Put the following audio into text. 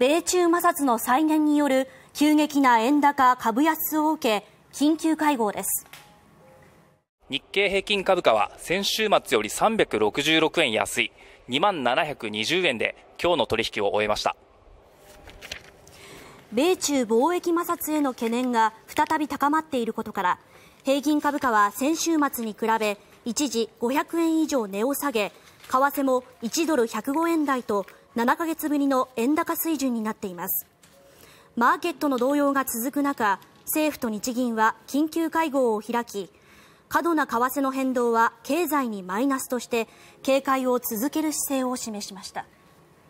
米中摩擦の再燃による急激な円高株安を受け緊急会合です日経平均株価は先週末より366円安い2万720円で今日の取引を終えました米中貿易摩擦への懸念が再び高まっていることから平均株価は先週末に比べ一時500円以上値を下げ為替も1ドル105円台と7ヶ月ぶりの円高水準になっていますマーケットの動揺が続く中政府と日銀は緊急会合を開き過度な為替の変動は経済にマイナスとして警戒を続ける姿勢を示しました。